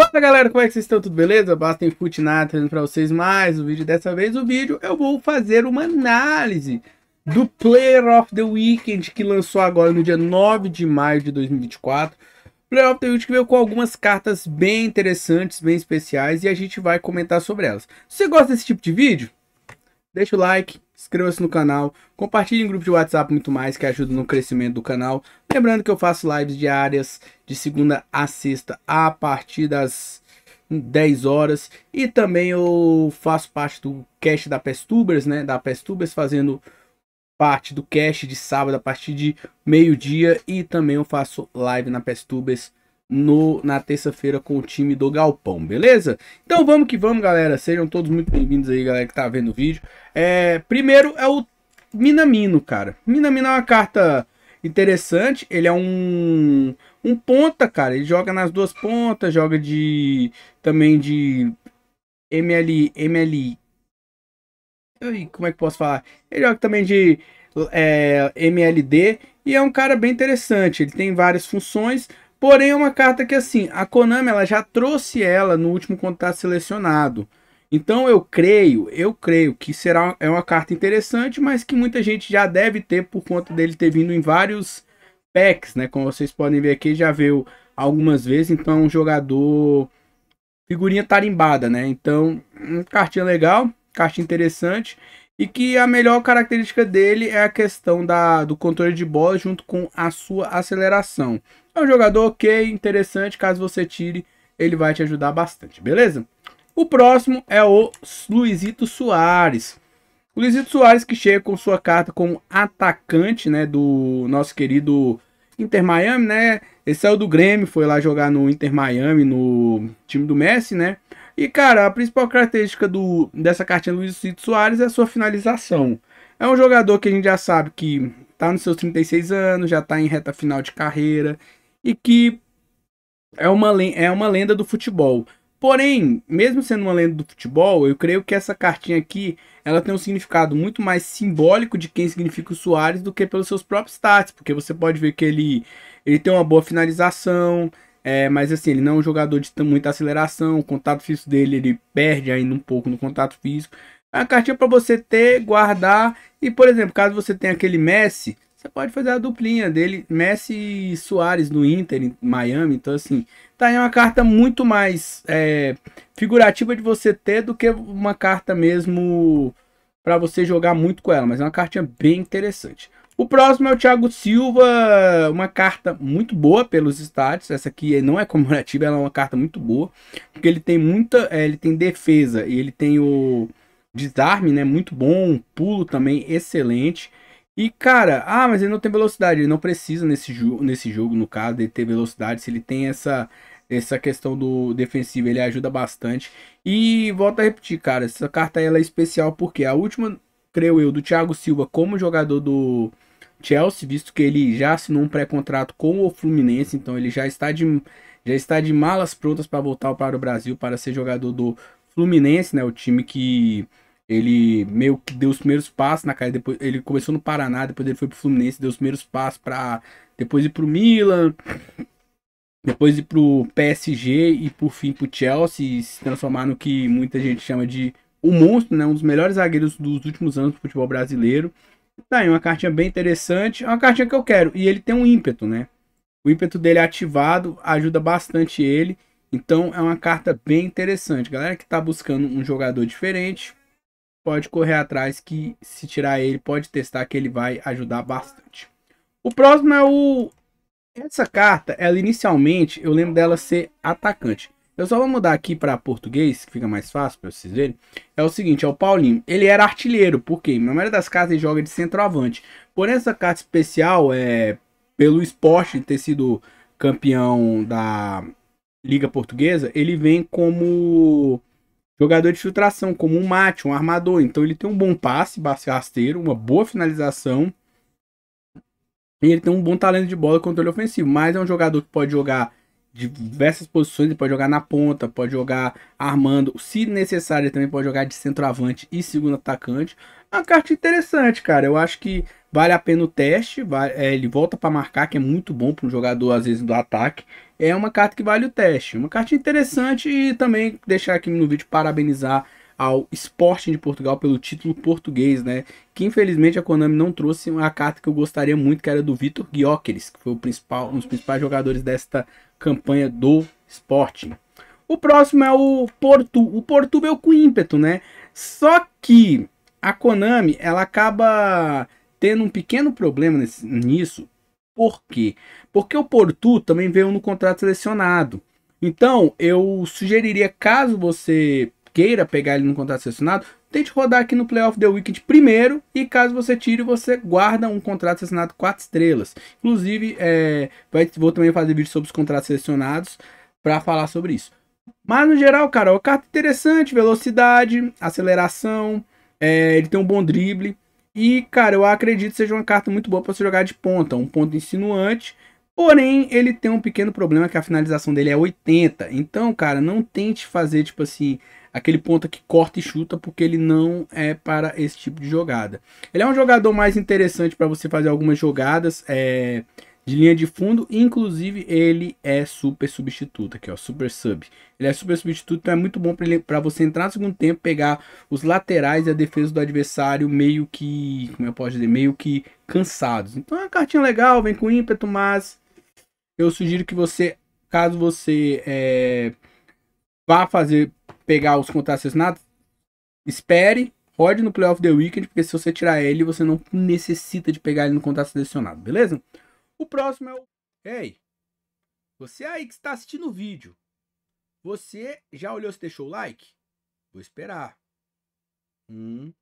Fala galera, como é que vocês estão? Tudo beleza? Basta em Futinat trazendo para vocês mais um vídeo. Dessa vez o vídeo eu vou fazer uma análise do Player of the Weekend que lançou agora no dia 9 de maio de 2024. Player of the Weekend veio com algumas cartas bem interessantes, bem especiais e a gente vai comentar sobre elas. Se você gosta desse tipo de vídeo, deixa o like, inscreva-se no canal, compartilhe em grupo de WhatsApp muito mais que ajuda no crescimento do canal. Lembrando que eu faço lives diárias de segunda a sexta a partir das 10 hum, horas e também eu faço parte do cast da Pestubers, né, da Pestubers fazendo parte do cast de sábado a partir de meio-dia e também eu faço live na Pestubers no, na terça-feira com o time do Galpão, beleza? Então vamos que vamos, galera. Sejam todos muito bem-vindos aí, galera que tá vendo o vídeo. É, primeiro é o Minamino, cara. Minamino é uma carta interessante. Ele é um, um ponta, cara. Ele joga nas duas pontas, joga de também de ML ML como é que posso falar? Ele joga também de é, MLD e é um cara bem interessante. Ele tem várias funções, Porém, é uma carta que, assim, a Konami ela já trouxe ela no último contato selecionado. Então, eu creio, eu creio que será é uma carta interessante, mas que muita gente já deve ter por conta dele ter vindo em vários packs, né? Como vocês podem ver aqui, já veio algumas vezes. Então, é um jogador figurinha tarimbada, né? Então, um cartinha legal, carta interessante. E que a melhor característica dele é a questão da, do controle de bola junto com a sua aceleração. É um jogador ok, interessante, caso você tire, ele vai te ajudar bastante, beleza? O próximo é o Luizito Soares. O Luizito Soares que chega com sua carta como atacante, né, do nosso querido Inter Miami, né? esse é o do Grêmio, foi lá jogar no Inter Miami, no time do Messi, né? E cara, a principal característica do dessa cartinha do Luizito Soares é a sua finalização. É um jogador que a gente já sabe que tá nos seus 36 anos, já tá em reta final de carreira, e que é uma, é uma lenda do futebol. Porém, mesmo sendo uma lenda do futebol, eu creio que essa cartinha aqui, ela tem um significado muito mais simbólico de quem significa o Soares do que pelos seus próprios stats, porque você pode ver que ele, ele tem uma boa finalização, é, mas assim, ele não é um jogador de muita aceleração, o contato físico dele, ele perde ainda um pouco no contato físico. É uma cartinha para você ter, guardar, e por exemplo, caso você tenha aquele Messi, você pode fazer a duplinha dele, Messi e Soares no Inter, em Miami. Então, assim, tá aí uma carta muito mais é, figurativa de você ter do que uma carta mesmo para você jogar muito com ela. Mas é uma cartinha bem interessante. O próximo é o Thiago Silva, uma carta muito boa pelos status. Essa aqui não é comemorativa, ela é uma carta muito boa, porque ele tem muita, é, ele tem defesa e ele tem o desarme, né, muito bom, pulo também excelente. E, cara, ah, mas ele não tem velocidade. Ele não precisa nesse, jo nesse jogo, no caso, de ter velocidade. Se ele tem essa, essa questão do defensivo, ele ajuda bastante. E volta a repetir, cara, essa carta ela é especial porque a última, creio eu, do Thiago Silva como jogador do Chelsea, visto que ele já assinou um pré-contrato com o Fluminense, então ele já está de, já está de malas prontas para voltar para o Brasil para ser jogador do Fluminense, né? O time que ele meio que deu os primeiros passos na carreira. Depois, ele começou no Paraná, depois ele foi pro Fluminense, deu os primeiros passos para depois ir pro Milan, depois ir pro PSG e por fim pro Chelsea, se transformar no que muita gente chama de o um monstro, né? Um dos melhores zagueiros dos últimos anos do futebol brasileiro. Tá aí uma cartinha bem interessante, é uma cartinha que eu quero e ele tem um ímpeto, né? O ímpeto dele é ativado ajuda bastante ele. Então é uma carta bem interessante, galera que tá buscando um jogador diferente pode correr atrás que se tirar ele, pode testar que ele vai ajudar bastante. O próximo é o... Essa carta, ela inicialmente, eu lembro dela ser atacante. Eu só vou mudar aqui para português, que fica mais fácil para vocês verem. É o seguinte, é o Paulinho. Ele era artilheiro, porque na maioria das cartas ele joga de centroavante. Porém, essa carta especial é pelo esporte ter sido campeão da Liga Portuguesa, ele vem como Jogador de filtração, como um mate, um armador. Então ele tem um bom passe, rasteiro, uma boa finalização. E ele tem um bom talento de bola e controle ofensivo. Mas é um jogador que pode jogar diversas posições, ele pode jogar na ponta, pode jogar armando, se necessário ele também pode jogar de centroavante e segundo atacante. É uma carta interessante, cara. Eu acho que vale a pena o teste. é, ele volta para marcar, que é muito bom para um jogador às vezes do ataque. É uma carta que vale o teste. Uma carta interessante e também deixar aqui no vídeo parabenizar ao Sporting de Portugal pelo título português, né? Que infelizmente a Konami não trouxe uma carta que eu gostaria muito, que era do Vitor Guióqueres, que foi o principal, um dos principais jogadores desta campanha do Sporting. O próximo é o Porto. O Porto veio é com ímpeto, né? Só que a Konami ela acaba tendo um pequeno problema nesse, nisso. Por quê? Porque o Porto também veio no contrato selecionado. Então, eu sugeriria, caso você queira pegar ele no contrato selecionado, Tente rodar aqui no Playoff The Weekend primeiro e caso você tire, você guarda um contrato assinado 4 estrelas. Inclusive, é, vai, vou também fazer vídeo sobre os contratos selecionados para falar sobre isso. Mas no geral, cara, é uma carta interessante, velocidade, aceleração, é, ele tem um bom drible. E, cara, eu acredito que seja uma carta muito boa para você jogar de ponta, um ponto insinuante. Porém, ele tem um pequeno problema que a finalização dele é 80. Então, cara, não tente fazer, tipo assim, aquele ponta que corta e chuta, porque ele não é para esse tipo de jogada. Ele é um jogador mais interessante para você fazer algumas jogadas é, de linha de fundo, inclusive ele é super substituto, aqui ó, super sub. Ele é super substituto, então é muito bom para você entrar no segundo tempo, pegar os laterais e a defesa do adversário meio que, como eu posso dizer, meio que cansados. Então é uma cartinha legal, vem com ímpeto, mas eu sugiro que você, caso você é, vá fazer pegar os contatos assinados, espere, rode no Playoff The Weekend, porque se você tirar ele, você não necessita de pegar ele no contato selecionado, beleza? O próximo é o... Ei, você aí que está assistindo o vídeo, você já olhou se deixou o like? Vou esperar. Um,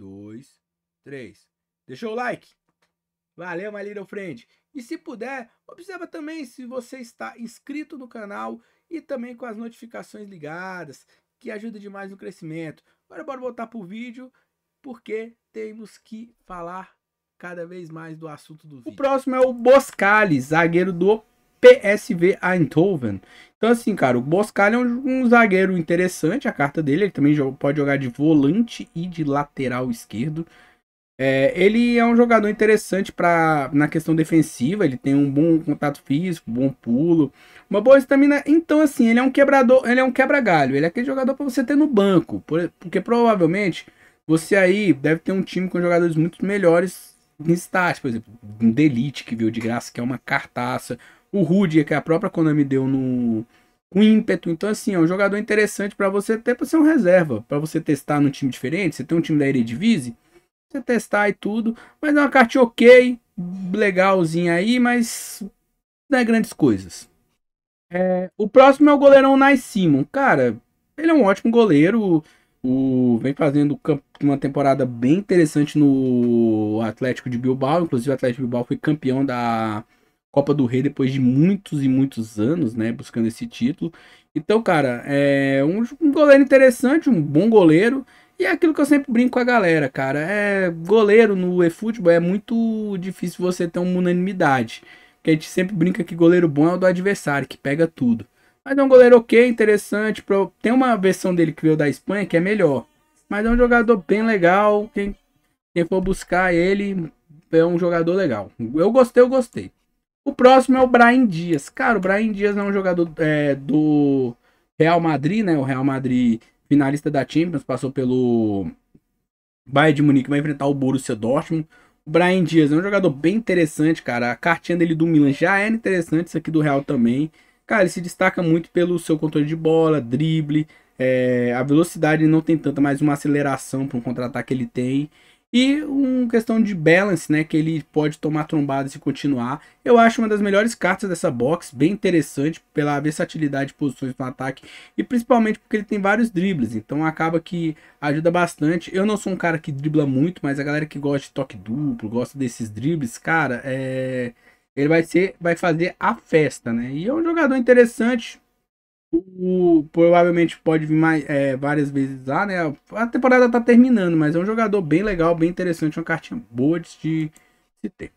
dois, três. Deixou o like? Valeu, my little friend. E se puder, observa também se você está inscrito no canal e também com as notificações ligadas, que ajuda demais no crescimento. Agora bora voltar para o vídeo, porque temos que falar cada vez mais do assunto do vídeo. O próximo é o Boscali, zagueiro do PSV Eindhoven. Então assim, cara, o Boscali é um, um zagueiro interessante, a carta dele, ele também pode jogar de volante e de lateral esquerdo. É, ele é um jogador interessante para na questão defensiva, ele tem um bom contato físico, bom pulo, uma boa estamina. Então assim, ele é um quebrador, ele é um quebra-galho, ele é aquele jogador para você ter no banco, porque provavelmente você aí deve ter um time com jogadores muito melhores em estágio, por exemplo, um Delite que viu de graça, que é uma cartaça, o Rudy, que a própria Konami deu no com ímpeto. Então, assim, é um jogador interessante para você ter para ser um reserva, para você testar num time diferente. Você tem um time da Eredivisie, você testar e tudo. Mas é uma carta ok, legalzinha aí, mas não é grandes coisas. É, o próximo é o goleirão Nice Simon. Cara, ele é um ótimo goleiro. O, vem fazendo uma temporada bem interessante no Atlético de Bilbao. Inclusive, o Atlético de Bilbao foi campeão da Copa do Rei depois de muitos e muitos anos, né? Buscando esse título. Então, cara, é um, um goleiro interessante, um bom goleiro. E é aquilo que eu sempre brinco com a galera, cara. É goleiro no eFootball é muito difícil você ter uma unanimidade. Porque a gente sempre brinca que goleiro bom é o do adversário, que pega tudo. Mas é um goleiro ok, interessante. Pro... Tem uma versão dele que veio da Espanha que é melhor. Mas é um jogador bem legal. Quem, quem for buscar ele é um jogador legal. Eu gostei, eu gostei. O próximo é o Brian Dias. Cara, o Brian Dias é um jogador é, do Real Madrid, né? O Real Madrid finalista da Champions, passou pelo Bayern de Munique, vai enfrentar o Borussia Dortmund. O Brian Dias é um jogador bem interessante, cara. A cartinha dele do Milan já era interessante, isso aqui do Real também. Cara, ele se destaca muito pelo seu controle de bola, drible, é, a velocidade não tem tanta, mas uma aceleração para um contra-ataque ele tem. E uma questão de balance, né? Que ele pode tomar trombadas e continuar. Eu acho uma das melhores cartas dessa box, bem interessante pela versatilidade de posições no ataque e principalmente porque ele tem vários dribles, então acaba que ajuda bastante. Eu não sou um cara que dribla muito, mas a galera que gosta de toque duplo, gosta desses dribles, cara, é... ele vai ser, vai fazer a festa, né? E é um jogador interessante, o, provavelmente pode vir mais, é, várias vezes lá, né? A temporada tá terminando, mas é um jogador bem legal, bem interessante, uma cartinha boa de se ter.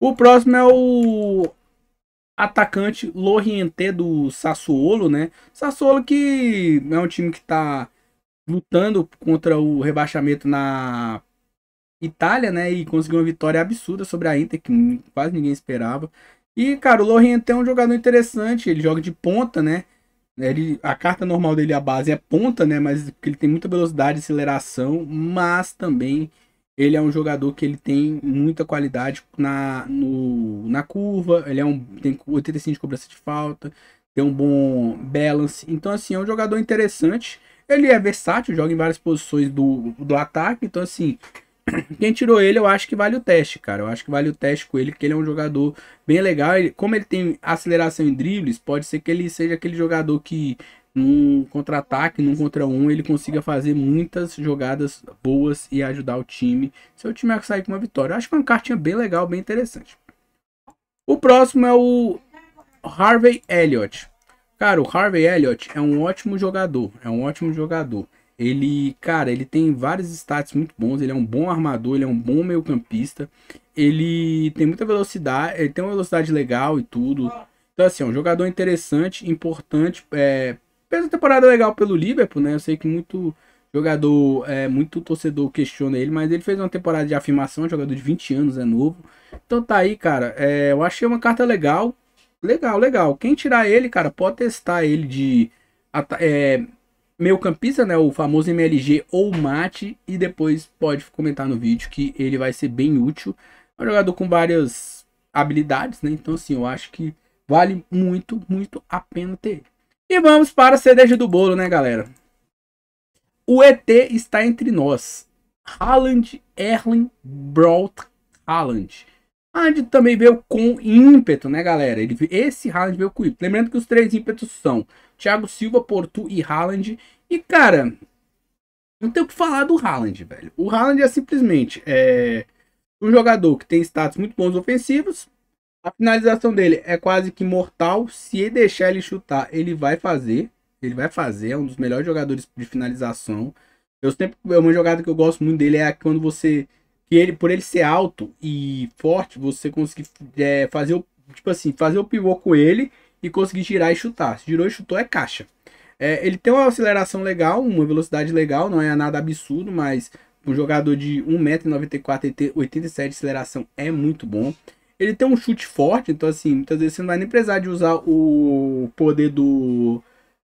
O próximo é o atacante Lorienté do Sassuolo, né? Sassuolo que é um time que tá lutando contra o rebaixamento na Itália, né? E conseguiu uma vitória absurda sobre a Inter, que quase ninguém esperava. E, cara, o Lorienté é um jogador interessante, ele joga de ponta, né? Ele, a carta normal dele, a base é ponta, né? Mas ele tem muita velocidade, aceleração, mas também ele é um jogador que ele tem muita qualidade na, no, na curva, ele é um, tem 85 de cobrança de falta, tem um bom balance. Então, assim, é um jogador interessante. Ele é versátil, joga em várias posições do, do ataque. Então, assim, quem tirou ele, eu acho que vale o teste, cara. Eu acho que vale o teste com ele, porque ele é um jogador bem legal. Ele, como ele tem aceleração em dribles, pode ser que ele seja aquele jogador que num contra-ataque, num contra um, ele consiga fazer muitas jogadas boas e ajudar o time. se o time vai sair com uma vitória. Eu acho que é uma cartinha bem legal, bem interessante. O próximo é o Harvey Elliott. Cara, o Harvey Elliott é um ótimo jogador. É um ótimo jogador. Ele, cara, ele tem vários stats muito bons, ele é um bom armador, ele é um bom meio-campista. Ele tem muita velocidade, ele tem uma velocidade legal e tudo. Então, assim, é um jogador interessante, importante. É, fez uma temporada legal pelo Liverpool, né? Eu sei que muito jogador, é, muito torcedor questiona ele, mas ele fez uma temporada de afirmação, jogador de 20 anos, é novo. Então tá aí, cara. É, eu achei uma carta legal. Legal, legal. Quem tirar ele, cara, pode testar ele de. É, meio campista, né, o famoso MLG ou mate, e depois pode comentar no vídeo que ele vai ser bem útil. É um jogador com várias habilidades, né, então assim, eu acho que vale muito, muito a pena ter. E vamos para a cereja do bolo, né, galera? O ET está entre nós. Haaland, Erling, Braut, Haaland. Haaland também veio com ímpeto, né, galera? Ele, esse Haaland veio com ímpeto. Lembrando que os três ímpetos são Thiago Silva, Portu e Haaland. E, cara, não tem o que falar do Haaland, velho. O Haaland é simplesmente é, um jogador que tem status muito bons ofensivos. A finalização dele é quase que mortal. Se ele deixar ele chutar, ele vai fazer. Ele vai fazer. É um dos melhores jogadores de finalização. Eu sempre, é uma jogada que eu gosto muito dele é quando você que ele por ele ser alto e forte, você conseguir é, fazer o tipo assim, fazer o pivô com ele e conseguir girar e chutar. Se girou e chutou é caixa. É, ele tem uma aceleração legal, uma velocidade legal, não é nada absurdo, mas um jogador de 1,94m e 87 de aceleração é muito bom. Ele tem um chute forte, então assim, muitas vezes você não vai nem precisar de usar o poder do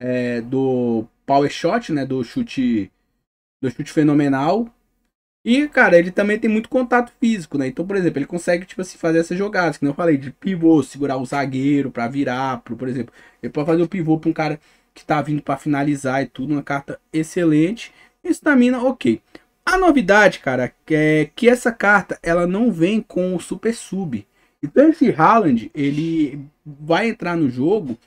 é, do power shot, né, do chute do chute fenomenal e, cara, ele também tem muito contato físico, né? Então, por exemplo, ele consegue, tipo assim, fazer essas jogadas, que eu falei, de pivô, segurar o zagueiro para virar, pro, por exemplo. Ele pode fazer o pivô pra um cara que tá vindo para finalizar e tudo, uma carta excelente. Estamina, ok. A novidade, cara, é que essa carta, ela não vem com o Super Sub. Então, esse Haaland, ele vai entrar no jogo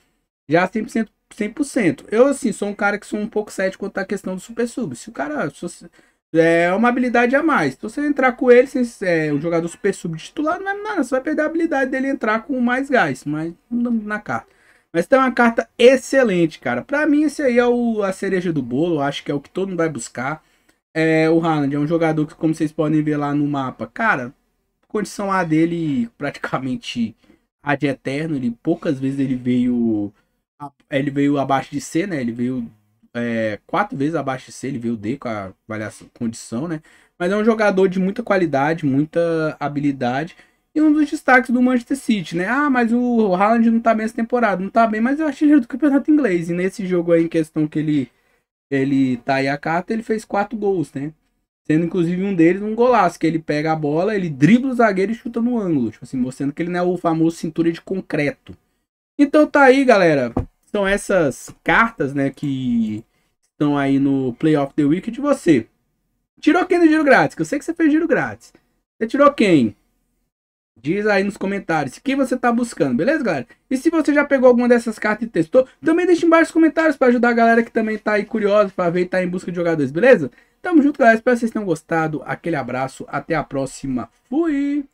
já 100%. 100%. Eu, assim, sou um cara que sou um pouco cético quanto à questão do Super Sub. Se o cara... Se, é uma habilidade a mais. Se você entrar com ele, se é, um jogador super subtitulado, não é nada. Você vai perder a habilidade dele entrar com mais gás, mas não na carta. Mas tem uma carta excelente, cara. Pra mim, esse aí é o, a cereja do bolo. Acho que é o que todo mundo vai buscar. É, o Haaland é um jogador que, como vocês podem ver lá no mapa, cara, condição A dele praticamente A de eterno. Ele poucas vezes ele veio. Ele veio abaixo de C, né? Ele veio é, quatro vezes abaixo de C, ele veio D com a avaliação, condição, né? Mas é um jogador de muita qualidade, muita habilidade. E um dos destaques do Manchester City, né? Ah, mas o Haaland não tá bem essa temporada. Não tá bem, mas é o artilheiro do campeonato inglês. E nesse jogo aí, em questão que ele, ele tá aí a carta, ele fez quatro gols, né? Sendo inclusive um deles um golaço, que ele pega a bola, ele dribla o zagueiro e chuta no ângulo. Tipo assim, mostrando que ele não é o famoso cintura de concreto. Então tá aí, galera são essas cartas, né, que estão aí no Play of the Week de você. Tirou quem no giro grátis? Que eu sei que você fez giro grátis. Você tirou quem? Diz aí nos comentários quem você tá buscando, beleza, galera? E se você já pegou alguma dessas cartas e testou, também deixa embaixo nos comentários para ajudar a galera que também tá aí curiosa para ver e tá em busca de jogadores, beleza? Tamo junto, galera. Espero que vocês tenham gostado. Aquele abraço. Até a próxima. Fui!